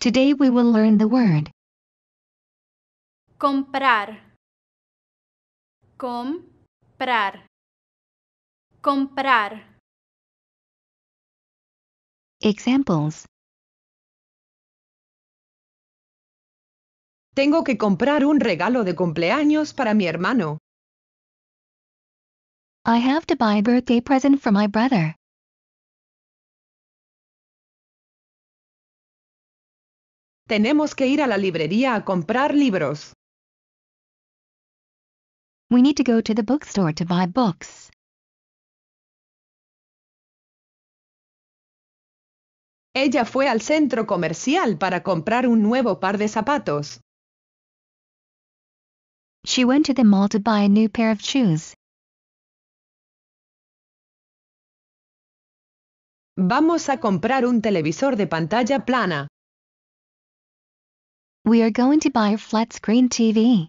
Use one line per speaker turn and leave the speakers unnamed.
Today we will learn the word comprar comprar comprar Examples Tengo que comprar un regalo de cumpleaños para mi hermano. I have to buy a birthday present for my brother. Tenemos que ir a la librería a comprar libros. We need to go to the bookstore to buy books. Ella fue al centro comercial para comprar un nuevo par de zapatos. She went to the mall to buy a new pair of shoes. Vamos a comprar un televisor de pantalla plana. We are going to buy a flat screen TV.